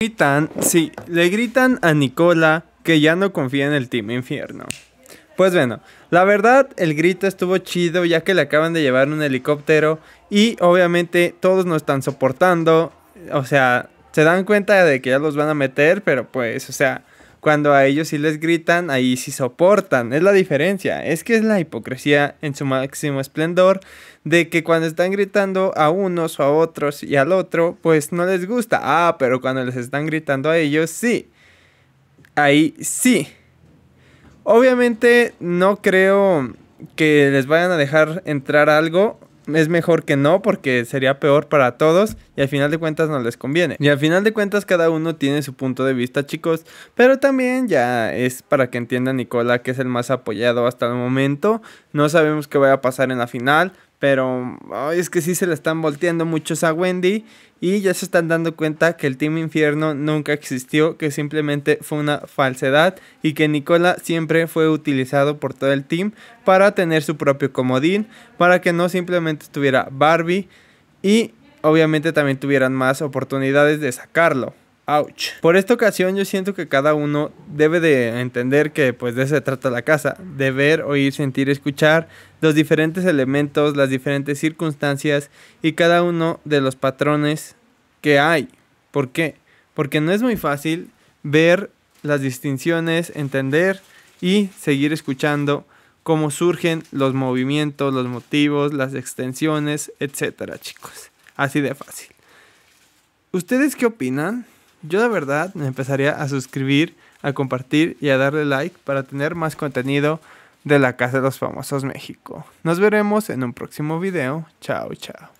Gritan, sí, le gritan a Nicola que ya no confía en el Team Infierno. Pues bueno, la verdad el grito estuvo chido ya que le acaban de llevar un helicóptero y obviamente todos no están soportando, o sea, se dan cuenta de que ya los van a meter, pero pues, o sea, cuando a ellos sí les gritan, ahí sí soportan. Es la diferencia. Es que es la hipocresía en su máximo esplendor de que cuando están gritando a unos o a otros y al otro, pues no les gusta. Ah, pero cuando les están gritando a ellos, sí. Ahí sí. Obviamente no creo que les vayan a dejar entrar algo es mejor que no porque sería peor para todos y al final de cuentas no les conviene. Y al final de cuentas cada uno tiene su punto de vista, chicos, pero también ya es para que entienda Nicola que es el más apoyado hasta el momento. No sabemos qué va a pasar en la final, pero es que sí se le están volteando muchos a Wendy y ya se están dando cuenta que el Team Infierno nunca existió, que simplemente fue una falsedad y que Nicola siempre fue utilizado por todo el team para tener su propio comodín, para que no simplemente estuviera Barbie y obviamente también tuvieran más oportunidades de sacarlo. Por esta ocasión yo siento que cada uno debe de entender que pues de eso se trata la casa, de ver, oír, sentir, escuchar los diferentes elementos, las diferentes circunstancias y cada uno de los patrones que hay. ¿Por qué? Porque no es muy fácil ver las distinciones, entender y seguir escuchando cómo surgen los movimientos, los motivos, las extensiones, etcétera, chicos. Así de fácil. ¿Ustedes qué opinan? Yo de verdad me empezaría a suscribir, a compartir y a darle like para tener más contenido de la Casa de los Famosos México. Nos veremos en un próximo video. Chao, chao.